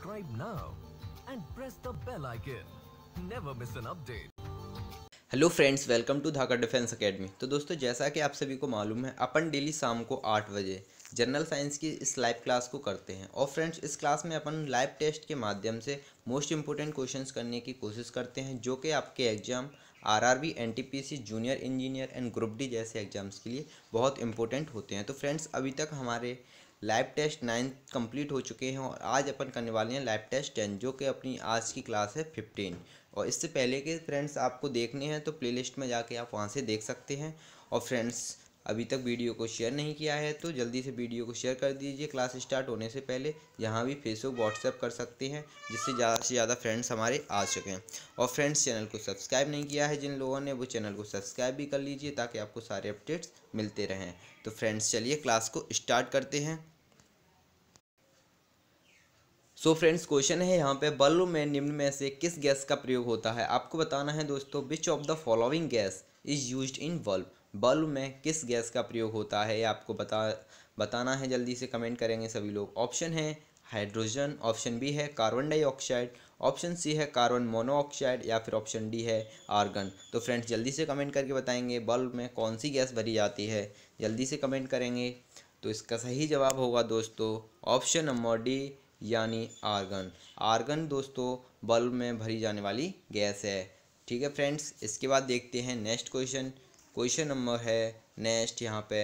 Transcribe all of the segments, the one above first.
subscribe now and press the bell icon. Never miss an update. Hello friends welcome to Dhaka Defence Academy तो दोस्तों जैसा कि आप सभी को मालूम है अपन डेली शाम को आठ बजे जनरल साइंस की इस लाइव क्लास को करते हैं और फ्रेंड्स इस क्लास में अपन लाइव टेस्ट के माध्यम से मोस्ट इंपोर्टेंट क्वेश्चंस करने की कोशिश करते हैं जो कि आपके exam RRB NTPC junior engineer and group D जैसे एग्जाम्स के लिए बहुत इंपॉर्टेंट होते हैं तो फ्रेंड्स अभी तक हमारे लाइव टेस्ट नाइन्थ कंप्लीट हो चुके हैं और आज अपन करने वाले हैं लाइव टेस्ट टेन जो कि अपनी आज की क्लास है फिफ्टीन और इससे पहले के फ्रेंड्स आपको देखने हैं तो प्लेलिस्ट में जाके आप वहाँ से देख सकते हैं और फ्रेंड्स अभी तक वीडियो को शेयर नहीं किया है तो जल्दी से वीडियो को शेयर कर दीजिए क्लास स्टार्ट होने से पहले यहाँ भी फेसबुक व्हाट्सएप कर सकते हैं जिससे ज़्यादा से ज़्यादा फ्रेंड्स हमारे आ सकें और फ्रेंड्स चैनल को सब्सक्राइब नहीं किया है जिन लोगों ने वो चैनल को सब्सक्राइब भी कर लीजिए ताकि आपको सारे अपडेट्स मिलते रहें तो फ्रेंड्स चलिए क्लास को स्टार्ट करते हैं सो फ्रेंड्स क्वेश्चन है यहाँ पे बल्ब में निम्न में से किस गैस का प्रयोग होता है आपको बताना है दोस्तों which of the following gas is use in bulb bulb में किस गैस का प्रयोग होता है आपको बता बताना है जल्दी से कमेंट करेंगे सभी लोग ऑप्शन है हाइड्रोजन ऑप्शन बी है कार्बन डाइऑक्साइड ऑप्शन सी है कार्बन मोनोऑक्साइड या फिर ऑप्शन डी है आर्गन तो फ्रेंड्स जल्दी से कमेंट करके बताएंगे बल्ब में कौन सी गैस भरी जाती है जल्दी से कमेंट करेंगे तो इसका सही जवाब होगा दोस्तों ऑप्शन नंबर डी यानी आर्गन आर्गन दोस्तों बल्ब में भरी जाने वाली गैस है ठीक है फ्रेंड्स इसके बाद देखते हैं नेक्स्ट क्वेश्चन क्वेश्चन नंबर है नेक्स्ट यहाँ पे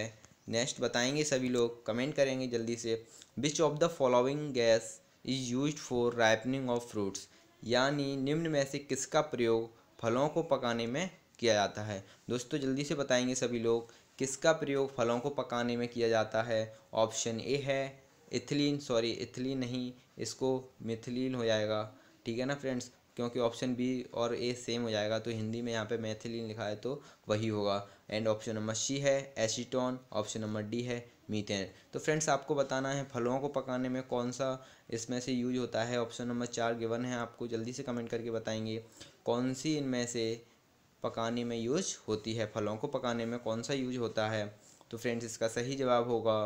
नेक्स्ट बताएंगे सभी लोग कमेंट करेंगे जल्दी से which of the following gas is use for ripening of fruits यानी निम्न में से किसका प्रयोग फलों को पकाने में किया जाता है दोस्तों जल्दी से बताएंगे सभी लोग किसका प्रयोग फलों को पकाने में किया जाता है ऑप्शन ए है इथिलीन सॉरी इथिलीन नहीं इसको मिथिलीन हो जाएगा ठीक है ना फ्रेंड्स क्योंकि ऑप्शन बी और ए सेम हो जाएगा तो हिंदी में यहाँ पे मैथिलीन लिखा है तो वही होगा एंड ऑप्शन नंबर सी है एसीटोन ऑप्शन नंबर डी है मीथेन तो फ्रेंड्स आपको बताना है फलों को पकाने में कौन सा इसमें से यूज होता है ऑप्शन नंबर चार गिवन है आपको जल्दी से कमेंट करके बताएंगे कौन सी इनमें से पकाने में यूज होती है फलों को पकाने में कौन सा यूज होता है तो फ्रेंड्स इसका सही जवाब होगा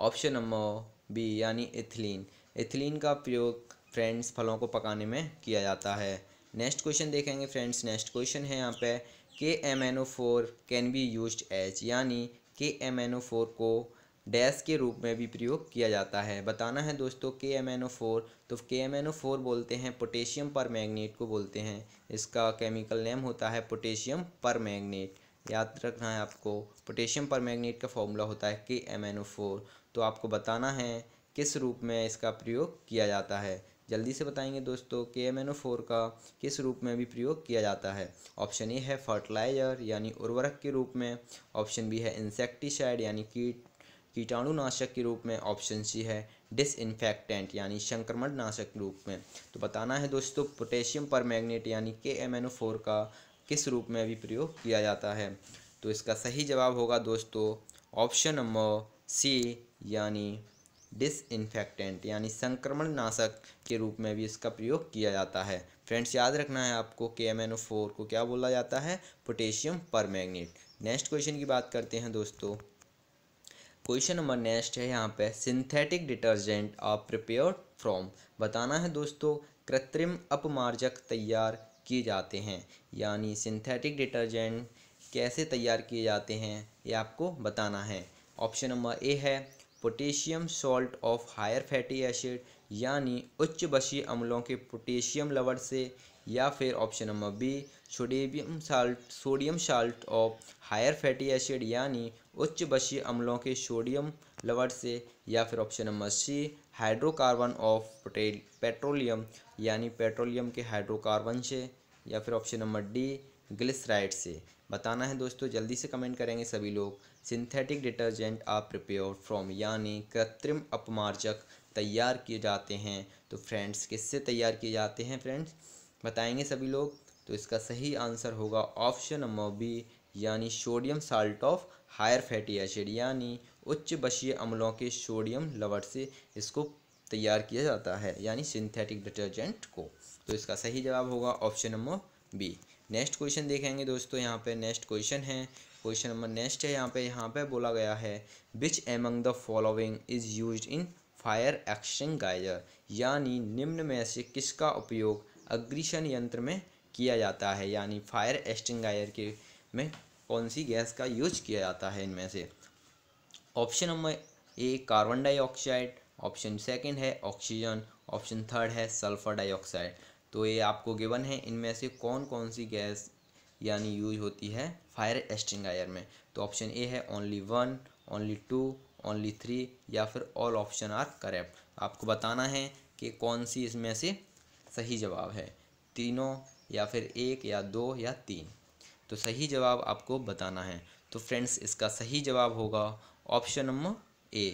ऑप्शन नंबर बी यानी इथिलीन इथिलीन का प्रयोग फ्रेंड्स फलों को पकाने में किया जाता है नेक्स्ट क्वेश्चन देखेंगे फ्रेंड्स नेक्स्ट क्वेश्चन है यहाँ पे K M N O four can be use as यानी K M N O four को डैश के रूप में भी प्रयोग किया जाता है बताना है दोस्तों के एम एन ओ फोर तो के एम एन ओ फोर बोलते हैं पोटेशियम पर मैगनेट को बोलते हैं इसका केमिकल नेम होता है पोटेशियम पर मैगनेट याद रखना है आपको पोटेशियम पर मैगनेट का फॉर्मूला होता है के एम एन ओ फोर तो आपको बताना है किस रूप में इसका प्रयोग किया जाता है जल्दी से बताएंगे दोस्तों के एम एन ओ फोर का किस रूप में भी प्रयोग किया जाता है ऑप्शन ए है फर्टिलाइजर यानी उर्वरक के रूप में ऑप्शन बी है इंसेक्टिसाइड यानी कीट कीटाणुनाशक के रूप में ऑप्शन सी है डिसइनफेक्टेंट यानी संक्रमण नाशक रूप में तो बताना है दोस्तों पोटेशियम पर मैग्नेट यानी K M N O four का किस रूप में भी प्रयोग किया जाता है तो इसका सही जवाब होगा दोस्तों ऑप्शन नंबर सी यानी डिसइंफेक्टेंट यानी संक्रमण नाशक के रूप में भी इसका प्रयोग किया जाता है फ्रेंड्स याद रखना है आपको के एम एन ओ फोर को क्या बोला जाता है पोटेशियम पर मैग्नेट नेक्स्ट क्वेश्चन की बात करते हैं दोस्तों क्वेश्चन नंबर नेक्स्ट है यहाँ पे सिंथेटिक डिटर्जेंट आप प्रिपेयर फ्रॉम बताना है दोस्तों कृत्रिम अपमार्जक तैयार किए जाते हैं यानी सिंथेटिक डिटर्जेंट कैसे तैयार किए जाते हैं ये आपको बताना है ऑप्शन नंबर ए है potassium salt of higher fatty acid यानी उच्च बसी अम्लों के पोटेशियम लवर से या फिर option number B sodium salt sodium salt of higher fatty acid यानी उच्च बसी अम्लों के सोडियम लवर से या फिर option number C hydrocarbon of petroleum यानी पेट्रोलियम के हाइड्रोकार्बन से या फिर ऑप्शन नंबर डी ग्लिसराइड से बताना है दोस्तों जल्दी से कमेंट करेंगे सभी लोग synthetic detergent are prepare from यानी कृत्रिम अपमार्जक तैयार किए जाते हैं तो फ्रेंड्स किससे तैयार किए जाते हैं फ्रेंड्स बताएंगे सभी लोग तो इसका सही आंसर होगा ऑप्शन नंबर बी यानी sodium salt of higher fatty acid यानी उच्च बशीय अम्लों के सोडियम लवट से इसको तैयार किया जाता है यानी सिंथेटिक डिटर्जेंट को तो इसका सही जवाब होगा option number B next question देखेंगे दोस्तों यहाँ पे नेक्स्ट क्वेश्चन है क्वेश्चन नंबर नेक्स्ट है यहाँ पे यहाँ पे बोला गया है which among the following is use in fire extinguisher यानी निम्न में से किसका उपयोग अग्रिशन यंत्र में किया जाता है यानी फायर एक्सटिंगायर के में कौन सी गैस का यूज किया जाता है इनमें से option number A carbon dioxide option second है ऑक्सीजन ऑप्शन थर्ड है सल्फर डाइऑक्साइड तो ये आपको गिवन है इनमें से कौन कौन सी गैस यानी यूज होती है फायर एस्टिंगायर में तो ऑप्शन ए है only one only two only three या फिर ऑल ऑप्शन आर करेक्ट आपको बताना है कि कौन सी इसमें से सही जवाब है तीनों या फिर एक या दो या तीन तो सही जवाब आपको बताना है तो फ्रेंड्स इसका सही जवाब होगा ऑप्शन नंबर ए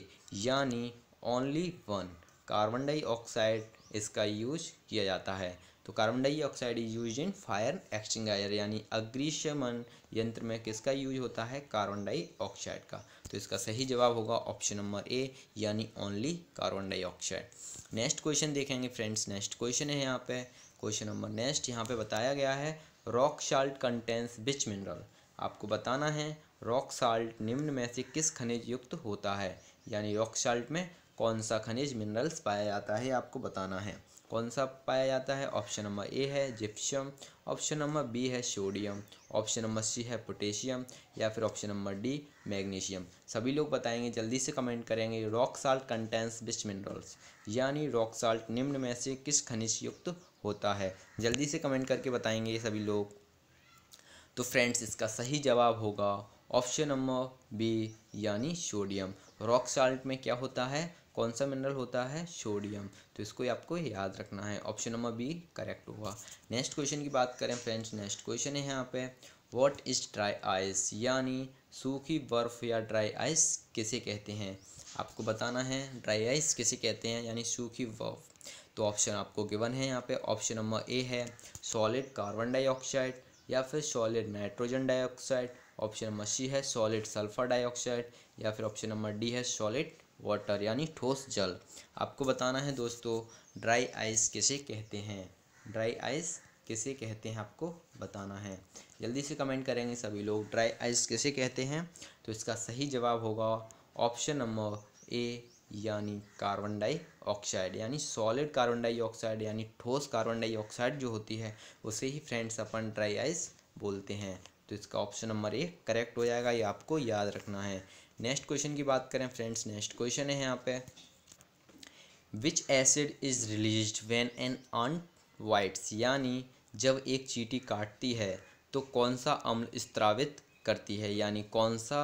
यानी ओनली वन कार्बन डाइऑक्साइड इसका यूज किया जाता है तो carbon dioxide is use in fire extinguisher यानी अग्निशमन यंत्र में किसका यूज होता है कार्बन डाइऑक्साइड का तो इसका सही जवाब होगा ऑप्शन नंबर ए यानी only carbon dioxide next question देखेंगे फ्रेंड्स नेक्स्ट क्वेश्चन है यहाँ पे क्वेश्चन नंबर नेक्स्ट यहाँ पे बताया गया है rock salt contains which mineral आपको बताना है रॉक साल्ट निम्न में से किस खनिज युक्त होता है यानी रॉक साल्ट में कौन सा खनिज मिनरल्स पाया जाता है आपको बताना है कौन सा पाया जाता है ऑप्शन नंबर ए है जिप्शियम ऑप्शन नंबर बी है सोडियम ऑप्शन नंबर सी है पोटेशियम या फिर ऑप्शन नंबर डी मैग्नीशियम सभी लोग बताएंगे जल्दी से कमेंट करेंगे रॉक साल्ट कंटेंस बिस्ट मिनरल्स यानी रॉक साल्ट निम्न में से किस खनिज युक्त होता है जल्दी से कमेंट करके बताएंगे सभी लोग तो फ्रेंड्स इसका सही जवाब होगा ऑप्शन नंबर बी यानी सोडियम रॉक साल्ट में क्या होता है कौन सा मिनरल होता है सोडियम तो इसको आपको याद रखना है ऑप्शन नंबर बी करेक्ट हुआ नेक्स्ट क्वेश्चन की बात करें फ्रेंड्स नेक्स्ट क्वेश्चन है यहाँ पे वॉट इज ड्राई आइस यानी सूखी बर्फ़ या ड्राई आइस किसे कहते हैं आपको बताना है ड्राई आइस किसे कहते हैं यानी सूखी बर्फ तो ऑप्शन आपको गिवन है यहाँ पे ऑप्शन नंबर ए है सॉलिड कार्बन डाइऑक्साइड या फिर solid nitrogen dioxide option number C है सॉलिड सल्फर डाइऑक्साइड या फिर ऑप्शन नंबर डी है सॉलिड वाटर यानी ठोस जल आपको बताना है दोस्तों ड्राई आइस किसे कहते हैं ड्राई आइस किसे कहते हैं आपको बताना है जल्दी से कमेंट करेंगे सभी लोग ड्राई आइस किसे कहते हैं तो इसका सही जवाब होगा ऑप्शन नंबर ए यानी कार्बन डाइऑक्साइड यानी सॉलिड कार्बन डाइऑक्साइड यानी ठोस कार्बन डाइऑक्साइड जो होती है उसे ही फ्रेंड्स अपन ड्राई आइस बोलते हैं तो इसका ऑप्शन नंबर ए करेक्ट हो जाएगा ये आपको याद रखना है नेक्स्ट क्वेश्चन की बात करें फ्रेंड्स नेक्स्ट क्वेश्चन है यहाँ पे which acid is release when an ant bites यानी जब एक चीटी काटती है तो कौन सा अम्ल स्त्रावित करती है यानी कौन सा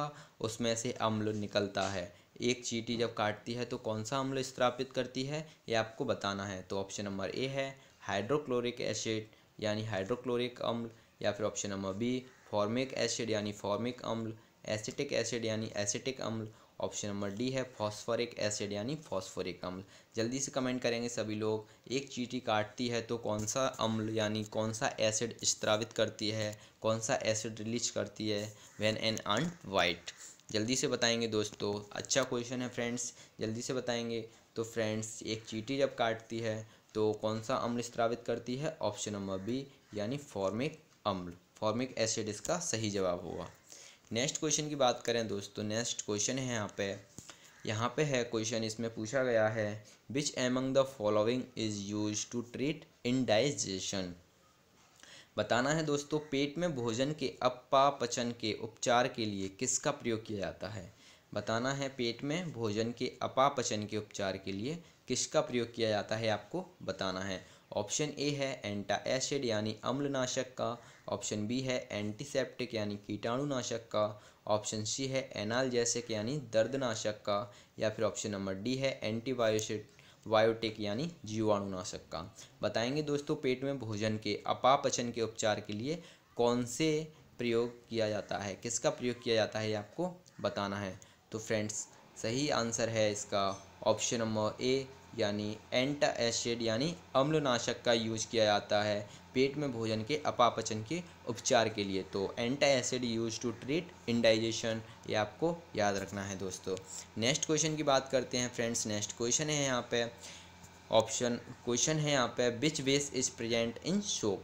उसमें से अम्ल निकलता है एक चीटी जब काटती है तो कौन सा अम्ल स्त्रापित करती है ये आपको बताना है तो ऑप्शन नंबर ए है हाइड्रोक्लोरिक एसिड यानी हाइड्रोक्लोरिक अम्ल या फिर option number B formic acid यानी फॉर्मिक अम्ल एसिटिक एसिड यानी एसिटिक अम्ल ऑप्शन नंबर डी है फॉस्फोरिक एसिड यानी फॉस्फोरिक अम्ल जल्दी से कमेंट करेंगे सभी लोग एक चीटी काटती है तो कौन सा अम्ल यानी कौन सा एसिड स्त्रावित करती है कौन सा एसिड रिलीज करती है वेन एन आंट वाइट जल्दी से बताएंगे दोस्तों अच्छा क्वेश्चन है फ्रेंड्स जल्दी से बताएंगे तो फ्रेंड्स एक चीटी जब काटती है तो कौन सा अम्ल स्त्रावित करती है ऑप्शन नंबर बी यानी फॉर्मिक अम्ल फॉर्मिक एसिड इसका सही जवाब होगा नेक्स्ट क्वेश्चन की बात करें दोस्तों तो नेक्स्ट क्वेश्चन है यहाँ पे यहाँ पे है क्वेश्चन इसमें पूछा गया है which among the following is use to treat indigestion बताना है दोस्तों पेट में भोजन के अपापचन के उपचार के लिए किसका प्रयोग किया जाता है बताना है पेट में भोजन के अपापचन के उपचार के लिए किसका प्रयोग किया जाता है आपको बताना है ऑप्शन ए है एंटा एसिड यानी अम्लनाशक का ऑप्शन बी है एंटीसेप्टिक यानी कीटाणुनाशक का ऑप्शन सी है एनाल जैसे यानी दर्दनाशक का या फिर ऑप्शन नंबर डी है एंटीबायोसिट बायोटिक यानी जीवाणुनाशक का बताएंगे दोस्तों पेट में भोजन के अपापचन के उपचार के लिए कौन से प्रयोग किया जाता है किसका प्रयोग किया जाता है ये आपको बताना है तो फ्रेंड्स सही आंसर है इसका ऑप्शन नंबर ए यानी एंटा एसिड यानी अम्लनाशक का यूज किया जाता है पेट में भोजन के अपापचन के उपचार के लिए तो antacid use to treat indigestion ये आपको याद रखना है दोस्तों नेक्स्ट क्वेश्चन की बात करते हैं फ्रेंड्स नेक्स्ट क्वेश्चन है यहाँ पे ऑप्शन क्वेश्चन है यहाँ पे which base is present in soap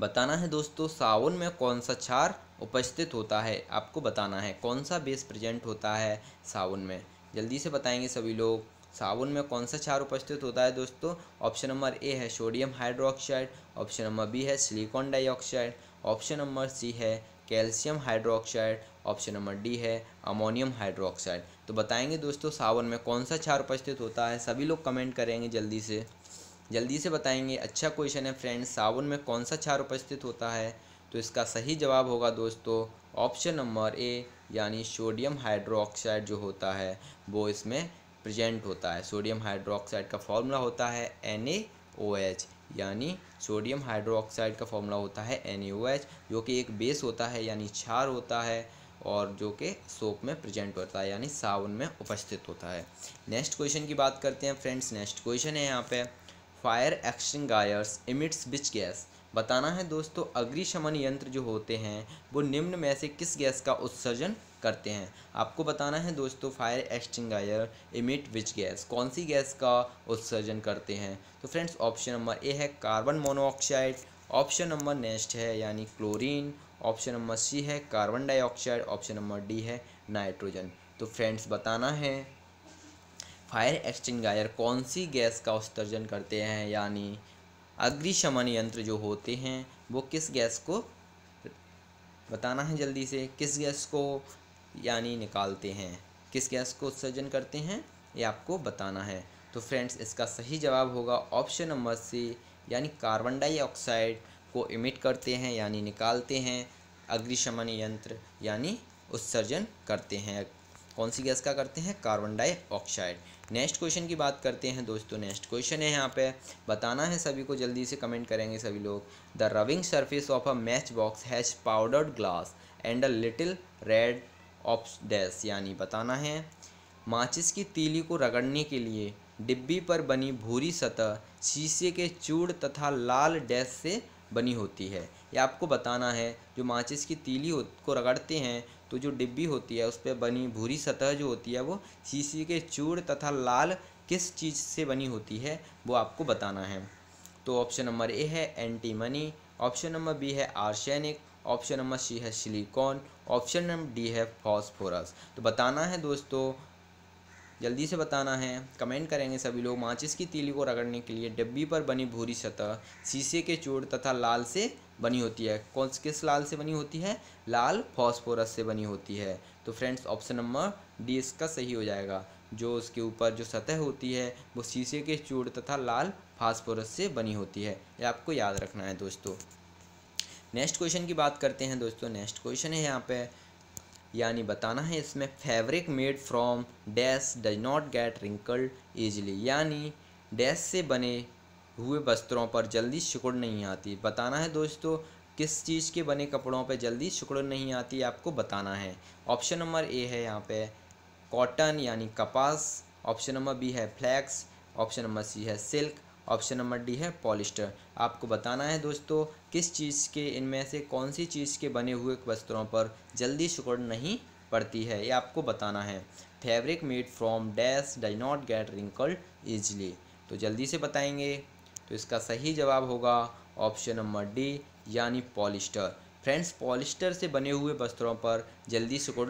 बताना है दोस्तों सावन में कौन सा क्षार उपस्थित होता है आपको बताना है कौन सा बेस प्रेजेंट होता है सावन में जल्दी से बताएंगे सभी लोग साबुन में कौन सा क्षार उपस्थित होता है दोस्तों ऑप्शन नंबर ए है sodium hydroxide option number B है silicon dioxide option number C है calcium hydroxide option number D है अमोनियम हाइड्रोक्साइड तो बताएंगे दोस्तों साबुन में कौन सा क्षार उपस्थित होता है सभी लोग कमेंट करेंगे जल्दी से जल्दी से बताएंगे अच्छा क्वेश्चन है फ्रेंड्स साबुन में कौन सा क्षार उपस्थित होता है तो इसका सही जवाब होगा दोस्तों ऑप्शन नंबर ए यानी सोडियम हाइड्रोक्साइड जो होता है वो इसमें प्रेजेंट होता है सोडियम हाइड्रोक्साइड का फॉर्मूला होता है एन यानी सोडियम हाइड्रोक्साइड का फॉर्मूला होता है एन जो कि एक बेस होता है यानी क्षार होता है और जो कि सोप में प्रेजेंट होता है यानी साबुन में उपस्थित होता है नेक्स्ट क्वेश्चन की बात करते हैं फ्रेंड्स नेक्स्ट क्वेश्चन है यहाँ पे फायर गायर्स इमिट्स बिच गैस बताना है दोस्तों अग्निशमन यंत्र जो होते हैं वो निम्न में से किस गैस का उत्सर्जन करते हैं आपको बताना है दोस्तों fire extinguisher emit which gas कौन सी गैस का उत्सर्जन करते हैं तो फ्रेंड्स ऑप्शन नंबर ए है carbon monoxide option number next है यानी क्लोरीन ऑप्शन नंबर सी है carbon dioxide option number D है नाइट्रोजन तो फ्रेंड्स बताना है फायर एक्सटिंगायर कौन सी गैस का उत्सर्जन करते हैं यानी अग्निशमन यंत्र जो होते हैं वो किस गैस को बताना है जल्दी से किस गैस को यानी निकालते हैं किस गैस को उत्सर्जन करते हैं ये आपको बताना है तो फ्रेंड्स इसका सही जवाब होगा ऑप्शन नंबर सी यानी कार्बन डाइऑक्साइड को इमिट करते हैं यानी निकालते हैं अग्निशमन यंत्र यानी उत्सर्जन करते हैं कौन सी गैस का करते हैं कार्बन डाइऑक्साइड नेक्स्ट क्वेश्चन की बात करते हैं दोस्तों नेक्स्ट क्वेश्चन है यहाँ पे बताना है सभी को जल्दी से कमेंट करेंगे सभी लोग the rubbing surface of a match box has powdered glass and a little red of dash यानी बताना है माचिस की तीली को रगड़ने के लिए डिब्बी पर बनी भूरी सतह शीशे के चूड़ तथा लाल डैस से बनी होती है ये आपको बताना है जो माचिस की तीली को रगड़ते हैं तो जो डिब्बी होती है उस पर बनी भूरी सतह जो होती है वो शीशी के चूड़ तथा लाल किस चीज़ से बनी होती है वो आपको बताना है तो ऑप्शन नंबर ए है antimony option number B है आर्सेनिक ऑप्शन नंबर सी है सिलिकॉन ऑप्शन नंबर डी है फॉस्फोरस तो बताना है दोस्तों जल्दी से बताना है कमेंट करेंगे सभी लोग माचिस की तीली को रगड़ने के लिए डिब्बी पर बनी भूरी सतह शीशे के चूड़ तथा लाल से बनी होती है कौन किस लाल से बनी होती है लाल फॉस्फोरस से बनी होती है तो फ्रेंड्स ऑप्शन नंबर डी इसका सही हो जाएगा जो उसके ऊपर जो सतह होती है वो शीशे के चूड़ तथा लाल फॉस्फोरस से बनी होती है ये आपको याद रखना है दोस्तों नेक्स्ट क्वेश्चन की बात करते हैं दोस्तों नेक्स्ट क्वेश्चन है यहाँ पे यानी बताना है इसमें fabric made from dash does not get wrinkled easily यानी डैश से बने हुए वस्त्रों पर जल्दी सिकुड़ नहीं आती बताना है दोस्तों किस चीज़ के बने कपड़ों पर जल्दी सिकुड़ नहीं आती आपको बताना है ऑप्शन नंबर ए है यहाँ पे कॉटन यानी कपास ऑप्शन नंबर बी है फ्लैक्स ऑप्शन नंबर सी है सिल्क ऑप्शन नंबर डी है पॉलिस्टर आपको बताना है दोस्तों किस चीज़ के इनमें से कौन सी चीज़ के बने हुए वस्त्रों पर जल्दी सिकुड़ नहीं पड़ती है ये आपको बताना है fabric made from dash does not get wrinkled easily तो जल्दी से बताएंगे तो इसका सही जवाब होगा ऑप्शन नंबर डी यानी पॉलिस्टर फ्रेंड्स पॉलिस्टर से बने हुए वस्त्रों पर जल्दी सिकुड़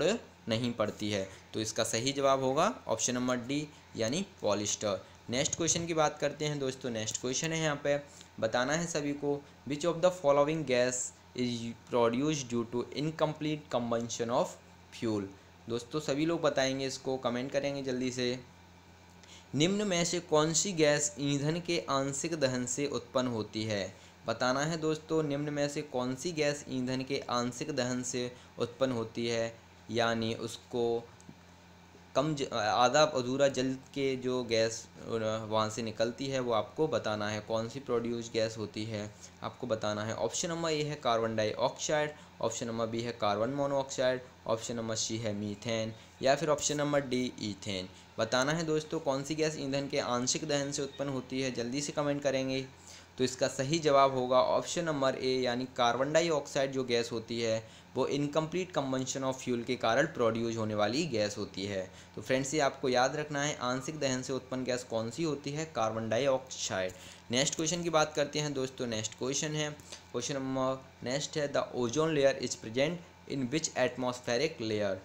नहीं पड़ती है तो इसका सही जवाब होगा ऑप्शन नंबर डी यानी पॉलिस्टर नेक्स्ट क्वेश्चन की बात करते हैं दोस्तों नेक्स्ट क्वेश्चन है यहाँ पे बताना है सभी को which of the following gas is produce due to incomplete combustion of fuel दोस्तों सभी लोग बताएंगे इसको कमेंट करेंगे जल्दी से निम्न में से कौन सी गैस ईंधन के आंशिक दहन से उत्पन्न होती है बताना है दोस्तों निम्न में से कौन सी गैस ईंधन के आंशिक दहन से उत्पन्न होती है यानी उसको कम आधा अधूरा जल के जो गैस वहाँ से निकलती है वो आपको बताना है कौन सी प्रोड्यूस गैस होती है आपको बताना है ऑप्शन नंबर ए है carbon dioxide option number B है carbon monoxide option number C है मीथेन या फिर ऑप्शन नंबर डी ईथेन बताना है दोस्तों कौन सी गैस ईंधन के आंशिक दहन से उत्पन्न होती है जल्दी से कमेंट करेंगे तो इसका सही जवाब होगा ऑप्शन नंबर ए यानी कार्बन डाइऑक्साइड जो गैस होती है वो इनकम्प्लीट कम्बंशन ऑफ फ्यूल के कारण प्रोड्यूस होने वाली गैस होती है तो फ्रेंड्स ये आपको याद रखना है आंशिक दहन से उत्पन्न गैस कौन सी होती है कार्बन डाइऑक्साइड नेक्स्ट क्वेश्चन की बात करते हैं दोस्तों नेक्स्ट क्वेश्चन है क्वेश्चन नंबर नेक्स्ट है the ozone layer is present in which atmospheric layer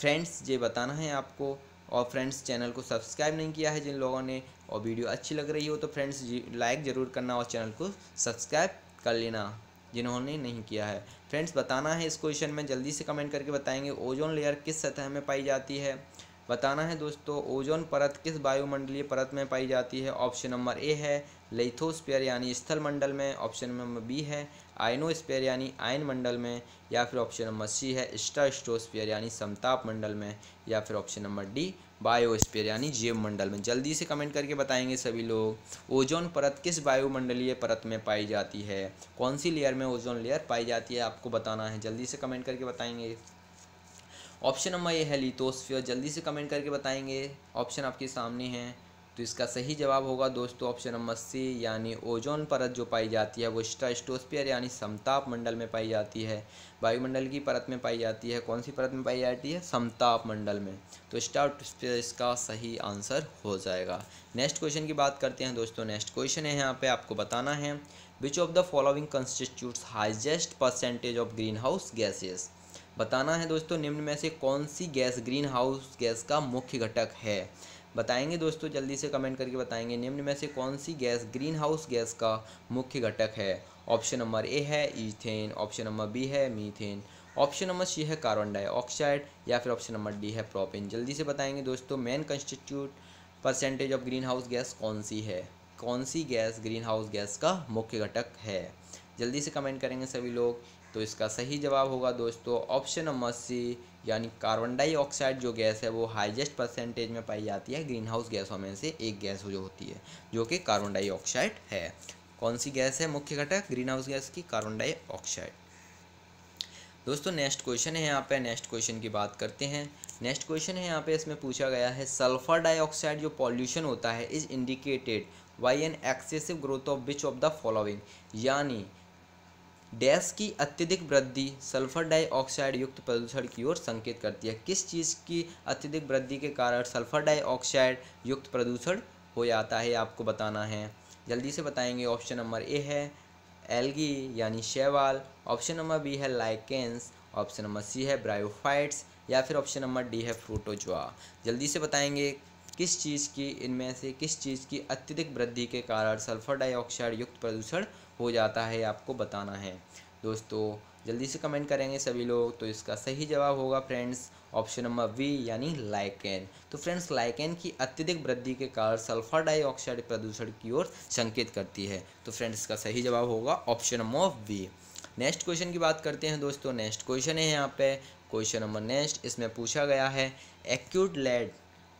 friends ये बताना है आपको और फ्रेंड्स चैनल को सब्सक्राइब नहीं किया है जिन लोगों ने और वीडियो अच्छी लग रही हो तो फ्रेंड्स लाइक ज़रूर करना और चैनल को सब्सक्राइब कर लेना जिन्होंने नहीं किया है फ्रेंड्स बताना है इस क्वेश्चन में जल्दी से कमेंट करके बताएंगे ओजोन लेयर किस सतह में पाई जाती है बताना है दोस्तों ओजोन परत किस वायुमंडलीय परत में पाई जाती है ऑप्शन नंबर ए है लेथोस्पियर यानी स्थल मंडल में ऑप्शन नंबर बी है आयनोस्पेयर यानी आयन मंडल में या फिर ऑप्शन नंबर सी है स्टोस्पेयर यानी समताप मंडल में या फिर ऑप्शन नंबर डी बायोस्पेयर यानी जीव मंडल में जल्दी से कमेंट करके बताएंगे सभी लोग ओजोन परत किस वायुमंडलीय परत में पाई जाती है कौन सी लेयर में ओजोन लेयर पाई जाती है आपको बताना है जल्दी से कमेंट करके बताएंगे ऑप्शन नंबर ये है लिथोस्फियर जल्दी से कमेंट करके बताएंगे ऑप्शन आपके सामने हैं तो इसका सही जवाब होगा दोस्तों ऑप्शन नंबर सी यानी ओजोन परत जो पाई जाती है वो स्टोस्पियर यानी समताप मंडल में पाई जाती है वायुमंडल की परत में पाई जाती है कौन सी परत में पाई जाती है समताप मंडल में तो स्टाटोस्पियर इसका सही आंसर हो जाएगा नेक्स्ट क्वेश्चन की बात करते हैं दोस्तों नेक्स्ट क्वेश्चन है यहाँ पर आपको बताना है which of the following constitute highest percentage of green house gases बताना है दोस्तों निम्न में से कौन सी गैस ग्रीन हाउस गैस का मुख्य घटक है बताएंगे दोस्तों जल्दी से कमेंट करके बताएंगे निम्न में से कौन सी गैस ग्रीन हाउस गैस का मुख्य घटक है ऑप्शन नंबर ए है ईथेन ऑप्शन नंबर बी है मीथेन ऑप्शन नंबर सी है कार्बन डाइऑक्साइड या फिर ऑप्शन नंबर डी है प्रोपेन जल्दी से बताएंगे दोस्तों main constitute percentage of green house gas कौन सी है कौन सी गैस ग्रीन हाउस गैस का मुख्य घटक है जल्दी से कमेंट करेंगे सभी लोग तो इसका सही जवाब होगा दोस्तों ऑप्शन नंबर सी यानी कार्बन डाइऑक्साइड जो गैस है वो हाईएस्ट परसेंटेज में पाई जाती है ग्रीन हाउस गैसों में से एक गैस जो होती है जो कि कार्बन डाइऑक्साइड है कौन सी गैस है मुख्य घटक ग्रीन हाउस गैस की कार्बन डाइऑक्साइड दोस्तों नेक्स्ट क्वेश्चन है यहाँ पे नेक्स्ट क्वेश्चन की बात करते हैं नेक्स्ट क्वेश्चन है यहाँ पे इसमें पूछा गया है सल्फर डाइऑक्साइड जो पॉल्यूशन होता है is indicated by an excessive growth of which of the following यानी डैश की अत्यधिक वृद्धि सल्फर डाइऑक्साइड युक्त प्रदूषण की ओर संकेत करती है किस चीज़ की अत्यधिक वृद्धि के कारण सल्फर डाइऑक्साइड युक्त प्रदूषण हो जाता है आपको बताना है जल्दी से बताएंगे ऑप्शन नंबर ए है एलगी यानी शैवाल ऑप्शन नंबर बी है लाइकेंस ऑप्शन नंबर सी है ब्रायोफाइट्स या फिर ऑप्शन नंबर डी है फ्रूटोजवा जल्दी से बताएंगे किस चीज़ की इनमें से किस चीज़ की अत्यधिक वृद्धि के कारण सल्फर डाइऑक्साइड युक्त प्रदूषण हो जाता है आपको बताना है दोस्तों जल्दी से कमेंट करेंगे सभी लोग तो इसका सही जवाब होगा फ्रेंड्स ऑप्शन नंबर वी यानी लाइकेन तो फ्रेंड्स लाइकेन की अत्यधिक वृद्धि के कारण सल्फर डाइऑक्साइड प्रदूषण की ओर संकेत करती है तो फ्रेंड्स इसका सही जवाब होगा option number B next question की बात करते हैं दोस्तों नेक्स्ट क्वेश्चन है यहाँ पे क्वेश्चन नंबर नेक्स्ट इसमें पूछा गया है acute lead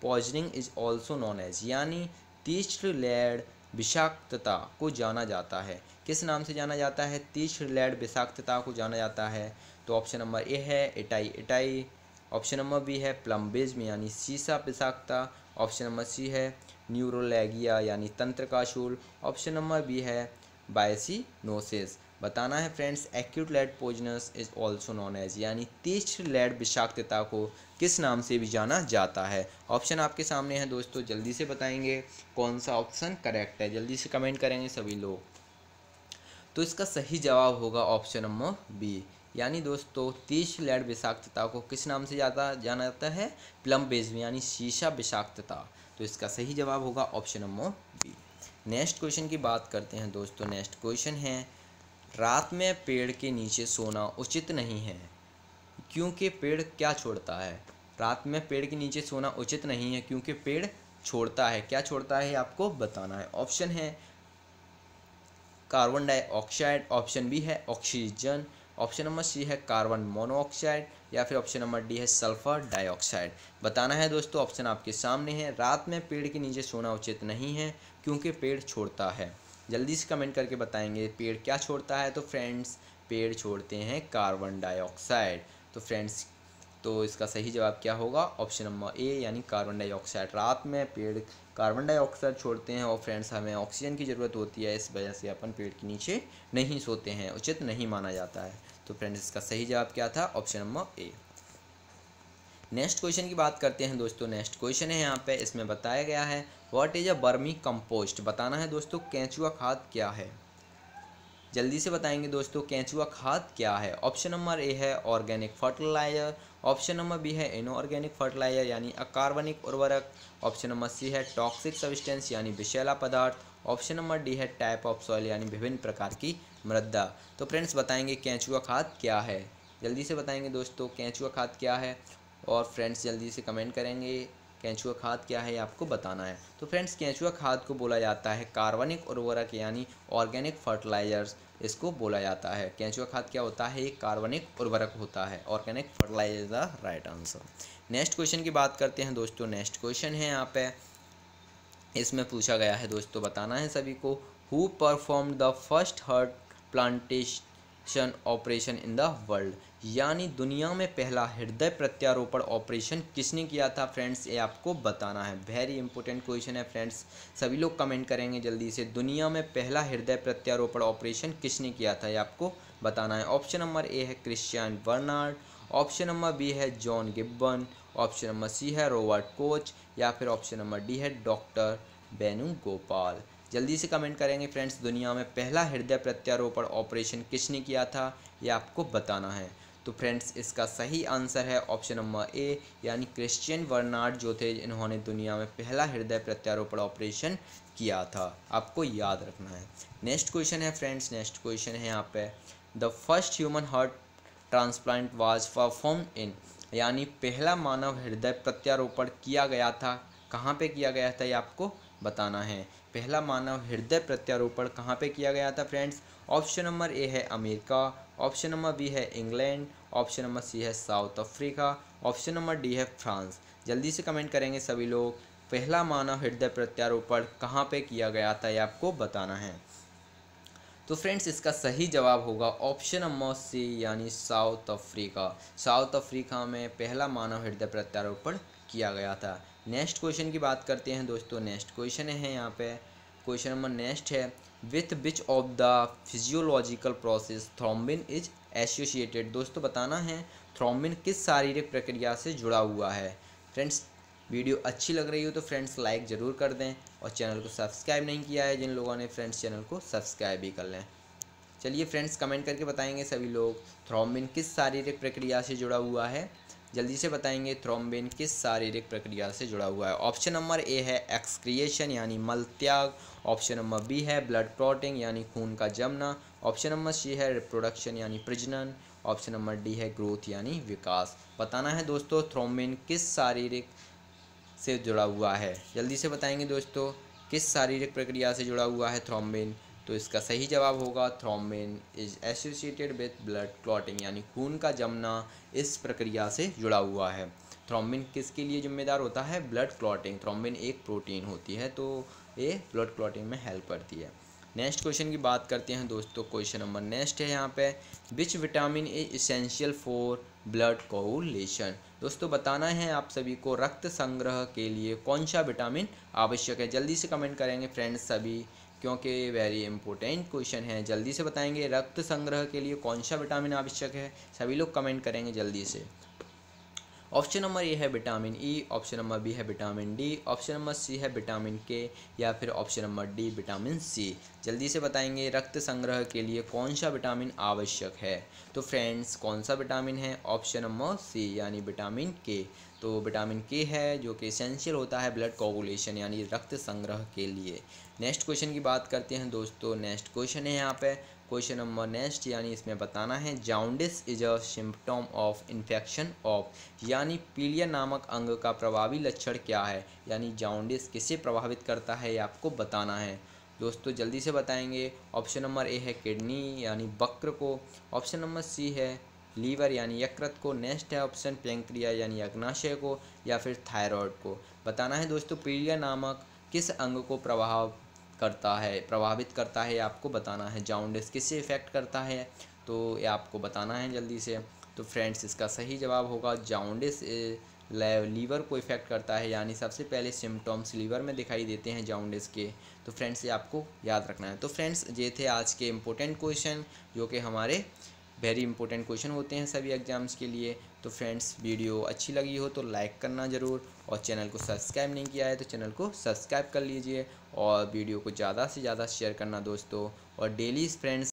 poisoning is also known as यानी तीस लेड विषाक्तता को जाना जाता है किस नाम से जाना जाता है तीस लैड विषाक्तता को जाना जाता है तो ऑप्शन नंबर ए है itai itai option number B है में यानी सीसा विषाक्तता ऑप्शन नंबर सी है न्यूरोलैगिया यानी तंत्र का शूल ऑप्शन नंबर बी है बायसिनोसिस बताना है friends acute lead poisoning is also known as यानी तीक्ष्ण लेड विषाक्तता को किस नाम से भी जाना जाता है ऑप्शन आपके सामने है दोस्तों जल्दी से बताएंगे कौन सा ऑप्शन करेक्ट है जल्दी से कमेंट करेंगे सभी लोग तो इसका सही जवाब होगा ऑप्शन नंबर बी यानी दोस्तों तीस लैड विषाक्तता को किस नाम से जाता जाना जाता है प्लम बेज यानी शीशा विषाक्तता तो इसका सही जवाब होगा option number B next question की बात करते हैं दोस्तों नेक्स्ट क्वेश्चन है रात में पेड़ के नीचे सोना उचित नहीं है क्योंकि पेड़ क्या छोड़ता है रात में पेड़ के नीचे सोना उचित नहीं है क्योंकि पेड़ छोड़ता है क्या छोड़ता है आपको बताना है ऑप्शन है कार्बन डाइऑक्साइड ऑप्शन बी है ऑक्सीजन ऑप्शन नंबर सी है कार्बन मोनोऑक्साइड या फिर ऑप्शन नंबर डी है सल्फर डाइऑक्साइड बताना है दोस्तों ऑप्शन आपके सामने है रात में पेड़ के नीचे सोना उचित नहीं है क्योंकि पेड़ छोड़ता है जल्दी से कमेंट करके बताएंगे पेड़ क्या छोड़ता है तो फ्रेंड्स पेड़ छोड़ते हैं कार्बन डाइऑक्साइड तो फ्रेंड्स तो इसका सही जवाब क्या होगा ऑप्शन नंबर ए यानी कार्बन डाइऑक्साइड रात में पेड़ कार्बन डाइऑक्साइड छोड़ते हैं और फ्रेंड्स हमें ऑक्सीजन की ज़रूरत होती है इस वजह से अपन पेड़ के नीचे नहीं सोते हैं उचित नहीं माना जाता है तो फ्रेंड्स इसका सही जवाब क्या था option number A next question की बात करते हैं दोस्तों नेक्स्ट क्वेश्चन है यहाँ पे इसमें बताया गया है व्हाट इज़ अ बर्मी कंपोस्ट बताना है दोस्तों कैंचुआ खाद क्या है जल्दी से बताएंगे दोस्तों कैंचुआ खाद क्या है ऑप्शन नंबर ए है organic fertiliser option number B है इनऑर्गेनिक फर्टिलाइजर यानी अकार्बनिक उर्वरक ऑप्शन नंबर सी है टॉक्सिक सब्सटेंस यानी विषैला पदार्थ ऑप्शन नंबर डी है टाइप ऑफ सॉइल यानी विभिन्न प्रकार की मृदा तो फ्रेंड्स बताएंगे कैंचुआ खाद क्या है जल्दी से बताएंगे दोस्तों कैंचुआ खाद क्या है और फ्रेंड्स जल्दी से कमेंट करेंगे कैंचुआ खाद क्या है आपको बताना है तो फ्रेंड्स कैंचुआ खाद को बोला जाता है कार्बनिक उर्वरक यानी ऑर्गेनिक फर्टिलाइजर्स इसको बोला जाता है कैंचुआ खाद क्या होता है एक कार्बनिक उर्वरक होता है organic fertiliser is the right answer next question की बात करते हैं दोस्तों नेक्स्ट क्वेश्चन है यहाँ पे इसमें पूछा गया है दोस्तों बताना है सभी को who perform the first heart transplantation operation in the world यानी दुनिया में पहला हृदय प्रत्यारोपण ऑपरेशन किसने किया था फ्रेंड्स ये आपको बताना है वेरी इंपॉर्टेंट क्वेश्चन है फ्रेंड्स सभी लोग कमेंट करेंगे जल्दी से दुनिया में पहला हृदय प्रत्यारोपण ऑपरेशन किसने किया था ये आपको बताना है ऑप्शन नंबर ए है Christian Barnard option number B है John Gibbon option number C है रोबर्ट कोच या फिर ऑप्शन नंबर डी है डॉक्टर बेनु गोपाल जल्दी से कमेंट करेंगे फ्रेंड्स दुनिया में पहला हृदय प्रत्यारोपण ऑपरेशन किसने किया था ये आपको बताना है तो फ्रेंड्स इसका सही आंसर है ऑप्शन नंबर ए यानी क्रिश्चियन वर्नार्ड जो थे इन्होंने दुनिया में पहला हृदय प्रत्यारोपण ऑपरेशन किया था आपको याद रखना है नेक्स्ट क्वेश्चन है फ्रेंड्स नेक्स्ट क्वेश्चन है यहाँ पे the first human heart transplant was perform in यानी पहला मानव हृदय प्रत्यारोपण किया गया था कहाँ पर किया गया था ये आपको बताना है पहला मानव हृदय प्रत्यारोपण कहाँ पे किया गया था फ्रेंड्स ऑप्शन नंबर ए है अमेरिका ऑप्शन नंबर बी है इंग्लैंड ऑप्शन नंबर सी है South Africa option number D है फ्रांस जल्दी से कमेंट करेंगे सभी लोग पहला मानव हृदय प्रत्यारोपण कहाँ पे किया गया था ये आपको बताना है तो फ्रेंड्स इसका सही जवाब होगा ऑप्शन नंबर सी यानी साउथ अफ्रीका साउथ अफ्रीका में पहला मानव हृदय प्रत्यारोपण किया गया था नेक्स्ट क्वेश्चन की बात करते हैं दोस्तों नेक्स्ट क्वेश्चन है यहाँ पे क्वेश्चन नंबर नेक्स्ट है with which of the physiological process thrombin is associated दोस्तों बताना है थ्रोम्बिन किस शारीरिक प्रक्रिया से जुड़ा हुआ है फ्रेंड्स वीडियो अच्छी लग रही हो तो फ्रेंड्स लाइक ज़रूर कर दें और चैनल को सब्सक्राइब नहीं किया है जिन लोगों ने फ्रेंड्स चैनल को सब्सक्राइब भी कर लें चलिए फ्रेंड्स कमेंट करके बताएंगे सभी लोग थ्रोम्बिन किस शारीरिक प्रक्रिया से जुड़ा हुआ है जल्दी से बताएंगे थ्रोम्बिन किस शारीरिक प्रक्रिया से जुड़ा हुआ है ऑप्शन नंबर ए है एक्सक्रिएशन यानी मल त्याग ऑप्शन नंबर बी है ब्लड क्लॉटिंग यानी खून का जमना ऑप्शन नंबर सी है रिप्रोडक्शन यानी प्रजनन ऑप्शन नंबर डी है ग्रोथ यानी विकास बताना है दोस्तों थ्रोम्बिन किस शारीरिक से जुड़ा हुआ है जल्दी से बताएंगे दोस्तों किस शारीरिक प्रक्रिया से जुड़ा हुआ है थ्रोम्बिन तो इसका सही जवाब होगा thrombin is associated with blood clotting यानी खून का जमना इस प्रक्रिया से जुड़ा हुआ है थ्रोमिन किसके लिए जिम्मेदार होता है ब्लड क्लॉटिंग थ्रोमिन एक प्रोटीन होती है तो ये ब्लड क्लॉटिंग में हेल्प करती है नेक्स्ट क्वेश्चन की बात करते हैं दोस्तों क्वेश्चन नंबर नेक्स्ट है यहाँ पे which vitamin is essential for blood coagulation दोस्तों बताना है आप सभी को रक्त संग्रह के लिए कौन सा विटामिन आवश्यक है जल्दी से कमेंट करेंगे फ्रेंड्स सभी क्योंकि वेरी इंपॉर्टेंट क्वेश्चन है जल्दी से बताएंगे रक्त संग्रह के लिए कौन सा विटामिन आवश्यक है सभी लोग कमेंट करेंगे जल्दी से ऑप्शन नंबर ए है vitamin E option number B है vitamin D option number C है विटामिन के या फिर option number D vitamin C जल्दी से बताएंगे रक्त संग्रह के लिए कौन सा विटामिन आवश्यक है तो फ्रेंड्स कौन सा विटामिन है ऑप्शन नंबर सी यानी विटामिन के तो विटामिन के है जो कि इसेंशियल होता है ब्लड कोगुलेशन यानी रक्त संग्रह के लिए नेक्स्ट क्वेश्चन की बात करते हैं दोस्तों नेक्स्ट क्वेश्चन है यहाँ पे क्वेश्चन नंबर नेक्स्ट यानी इसमें बताना है jaundice is a symptom of infection of यानी पीलिया नामक अंग का प्रभावी लक्षण क्या है यानी जाउंडिस किसे प्रभावित करता है ये आपको बताना है दोस्तों जल्दी से बताएंगे ऑप्शन नंबर ए है किडनी यानी बक्र को ऑप्शन नंबर सी है लीवर यानी यकृत को नेक्स्ट है ऑप्शन पेंक्रिया यानी अग्नाशय को या फिर थायराइड को बताना है दोस्तों पीड़िया नामक किस अंग को प्रभाव करता है प्रभावित करता है आपको बताना है जाउंडिस किससे इफेक्ट करता है तो ये आपको बताना है जल्दी से तो फ्रेंड्स इसका सही जवाब होगा जाउंडिस लीवर को इफ़ेक्ट करता है यानी सबसे पहले सिम्टम्स लीवर में दिखाई देते हैं जाउंडस के तो फ्रेंड्स ये आपको याद रखना है तो फ्रेंड्स ये थे आज के इम्पोर्टेंट क्वेश्चन जो कि हमारे वेरी इंपॉर्टेंट क्वेश्चन होते हैं सभी एग्जाम्स के लिए तो फ्रेंड्स वीडियो अच्छी लगी हो तो लाइक करना ज़रूर और चैनल को सब्सक्राइब नहीं किया है तो चैनल को सब्सक्राइब कर लीजिए और वीडियो को ज़्यादा से ज़्यादा शेयर करना दोस्तों और डेली फ्रेंड्स